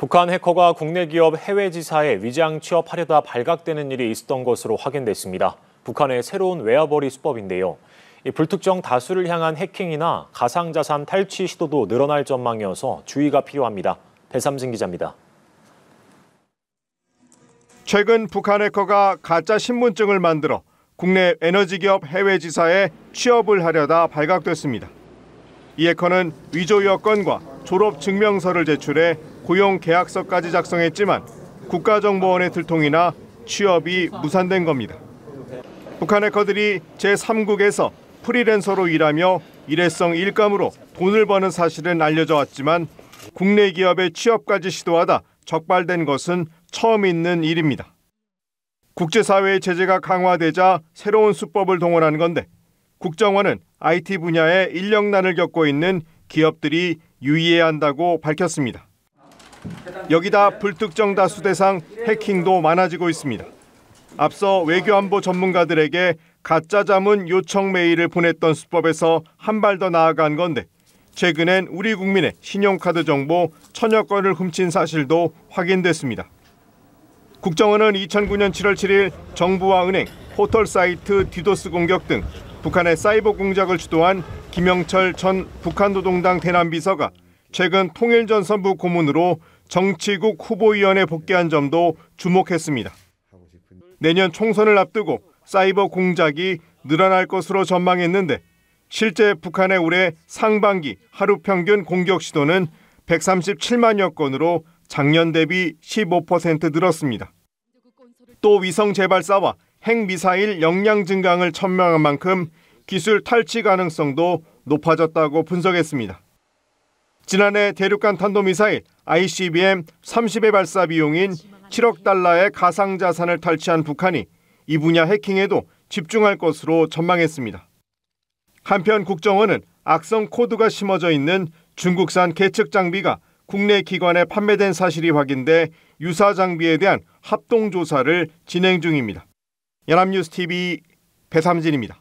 북한 해커가 국내 기업 해외 지사에 위장 취업하려다 발각되는 일이 있었던 것으로 확인됐습니다. 북한의 새로운 외화벌이 수법인데요. 불특정 다수를 향한 해킹이나 가상자산 탈취 시도도 늘어날 전망이어서 주의가 필요합니다. 배삼진 기자입니다. 최근 북한 해커가 가짜 신분증을 만들어 국내 에너지 기업 해외 지사에 취업을 하려다 발각됐습니다. 이 해커는 위조 여건과 졸업 증명서를 제출해 고용 계약서까지 작성했지만 국가정보원의 들통이나 취업이 무산된 겁니다. 북한 해커들이 제3국에서 프리랜서로 일하며 일회성 일감으로 돈을 버는 사실은 알려져 왔지만 국내 기업의 취업까지 시도하다 적발된 것은 처음 있는 일입니다. 국제사회의 제재가 강화되자 새로운 수법을 동원한 건데 국정원은 IT 분야에 인력난을 겪고 있는 기업들이 유의해야 한다고 밝혔습니다. 여기다 불특정 다수 대상 해킹도 많아지고 있습니다. 앞서 외교안보 전문가들에게 가짜 자문 요청 메일을 보냈던 수법에서 한 발 더 나아간 건데 최근엔 우리 국민의 신용카드 정보 천여 건을 훔친 사실도 확인됐습니다. 국정원은 2009년 7월 7일 정부와 은행, 포털 사이트 디도스 공격 등 북한의 사이버 공작을 주도한 김영철 전 북한노동당 대남비서가 최근 통일전선부 고문으로 정치국 후보위원회 복귀한 점도 주목했습니다. 내년 총선을 앞두고 사이버 공작이 늘어날 것으로 전망했는데 실제 북한의 올해 상반기 하루 평균 공격 시도는 137만여 건으로 작년 대비 15% 늘었습니다. 또 위성 재발사와 핵미사일 역량 증강을 천명한 만큼 기술 탈취 가능성도 높아졌다고 분석했습니다. 지난해 대륙간 탄도미사일 ICBM 30의 발사 비용인 7억 달러의 가상 자산을 탈취한 북한이 이 분야 해킹에도 집중할 것으로 전망했습니다. 한편 국정원은 악성 코드가 심어져 있는 중국산 계측 장비가 국내 기관에 판매된 사실이 확인돼 유사 장비에 대한 합동 조사를 진행 중입니다. 연합뉴스 TV 배삼진입니다.